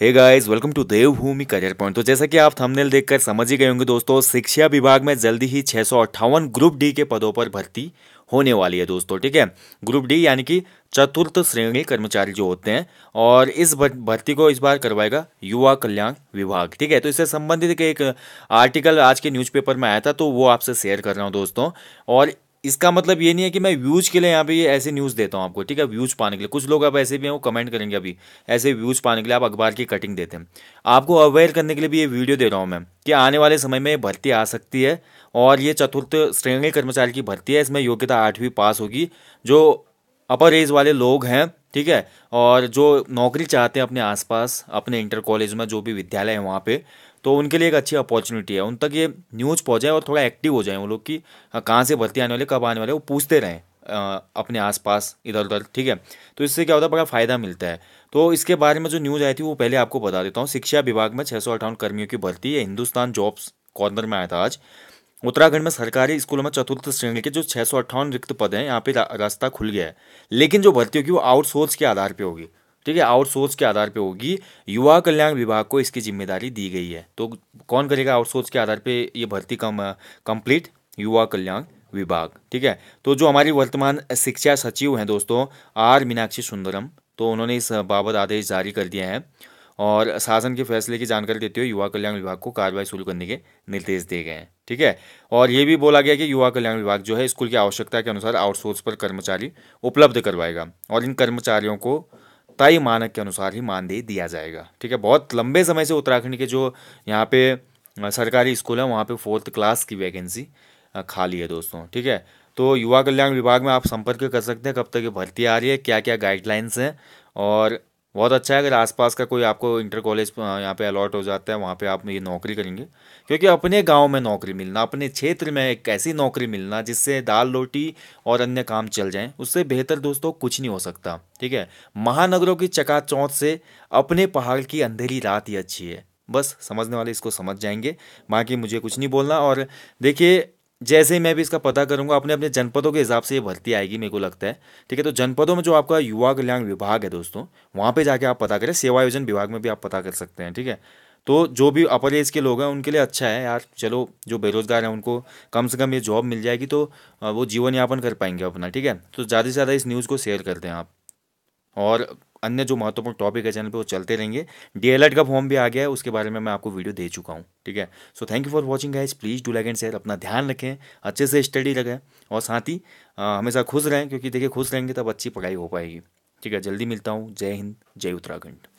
hey guys welcome to Devbhoomi career point तो जैसा कि आप थंबनेल देखकर समझ ही गए होंगे दोस्तों शिक्षा विभाग में जल्दी ही छः ग्रुप डी के पदों पर भर्ती होने वाली है दोस्तों ठीक है ग्रुप डी यानी कि चतुर्थ श्रेणी कर्मचारी जो होते हैं और इस भर्ती को इस बार करवाएगा युवा कल्याण विभाग ठीक है तो इससे संबंधित एक आर्टिकल आज के न्यूज़पेपर में आया था तो वो आपसे शेयर कर रहा हूँ दोस्तों और इसका मतलब ये नहीं है कि मैं व्यूज़ के लिए यहाँ पे ये ऐसे न्यूज़ देता हूँ आपको ठीक है व्यूज़ पाने के लिए कुछ लोग अब ऐसे भी हैं वो कमेंट करेंगे अभी ऐसे व्यूज़ पाने के लिए आप अखबार की कटिंग देते हैं आपको अवेयर करने के लिए भी ये वीडियो दे रहा हूँ मैं कि आने वाले समय में भर्ती आ सकती है और ये चतुर्थ श्रेणी कर्मचारी की भर्ती है इसमें योग्यता आठवीं पास होगी जो अपर एज वाले लोग हैं ठीक है और जो नौकरी चाहते हैं अपने आसपास अपने इंटर कॉलेज में जो भी विद्यालय है वहाँ पे तो उनके लिए एक अच्छी अपॉर्चुनिटी है उन तक ये न्यूज़ पहुँचाए और थोड़ा एक्टिव हो जाए वो लोग कि हाँ, कहाँ से भर्ती आने वाले कब आने वाले वो पूछते रहें अपने आसपास इधर उधर ठीक है तो इससे क्या होता है बड़ा फ़ायदा मिलता है तो इसके बारे में जो न्यूज़ आई थी वो पहले आपको बता देता हूँ शिक्षा विभाग में छः सौ कर्मियों की भर्ती है हिंदुस्तान जॉब्स कॉर्नर में आया था आज उत्तराखंड में सरकारी स्कूलों में चतुर्थ श्रेणी के जो छः सौ अट्ठावन रिक्त पद हैं यहाँ पे रास्ता खुल गया है लेकिन जो भर्ती होगी वो आउटसोर्स के आधार पे होगी ठीक है आउटसोर्स के आधार पे होगी युवा कल्याण विभाग को इसकी जिम्मेदारी दी गई है तो कौन करेगा आउटसोर्स के आधार पे ये भर्ती कम कंप्लीट युवा कल्याण विभाग ठीक है तो जो हमारी वर्तमान शिक्षा सचिव हैं दोस्तों आर मीनाक्षी सुंदरम तो उन्होंने इस बाबत आदेश जारी कर दिया है और शासन के फैसले की जानकारी देते हुए युवा कल्याण विभाग को कार्रवाई शुरू करने के निर्देश दिए गए हैं ठीक है और ये भी बोला गया कि युवा कल्याण विभाग जो है स्कूल की आवश्यकता के अनुसार आउटसोर्स पर कर्मचारी उपलब्ध करवाएगा और इन कर्मचारियों को तय मानक के अनुसार ही मानदेय दिया जाएगा ठीक है बहुत लंबे समय से उत्तराखंड के जो यहाँ पे सरकारी स्कूल है वहाँ पे फोर्थ क्लास की वैकेंसी खाली है दोस्तों ठीक है तो युवा कल्याण विभाग में आप संपर्क कर सकते हैं कब तक ये भर्ती आ रही है क्या क्या गाइडलाइंस हैं और बहुत अच्छा है अगर आसपास का कोई आपको इंटर कॉलेज यहाँ पे अलॉट हो जाता है वहाँ पे आप ये नौकरी करेंगे क्योंकि अपने गांव में नौकरी मिलना अपने क्षेत्र में एक ऐसी नौकरी मिलना जिससे दाल रोटी और अन्य काम चल जाएं उससे बेहतर दोस्तों कुछ नहीं हो सकता ठीक है महानगरों की चकाचौंध से अपने पहाड़ की अंधेरी रात ही अच्छी है बस समझने वाले इसको समझ जाएंगे बाकी मुझे कुछ नहीं बोलना और देखिए जैसे ही मैं भी इसका पता करूंगा अपने अपने जनपदों के हिसाब से ये भर्ती आएगी मेरे को लगता है ठीक है तो जनपदों में जो आपका युवा कल्याण विभाग है दोस्तों वहाँ पे जाके आप पता करें सेवा योजन विभाग में भी आप पता कर सकते हैं ठीक है तो जो भी अपर एज के लोग हैं उनके लिए अच्छा है यार चलो जो बेरोजगार हैं उनको कम से कम ये जॉब मिल जाएगी तो वो जीवन यापन कर पाएंगे अपना ठीक है तो ज़्यादा से ज़्यादा इस न्यूज़ को शेयर करते हैं आप और अन्य जो महत्वपूर्ण टॉपिक है चैनल पे वो चलते रहेंगे डी डीएलएड का फॉर्म भी आ गया है उसके बारे में मैं आपको वीडियो दे चुका हूँ ठीक है so thank you for watching guys please do like and share अपना ध्यान रखें अच्छे से स्टडी रखें और साथ ही हमेशा खुश रहें क्योंकि देखिए खुश रहेंगे तब अच्छी पढ़ाई हो पाएगी ठीक है जल्दी मिलता हूँ जय हिंद जय उत्तराखंड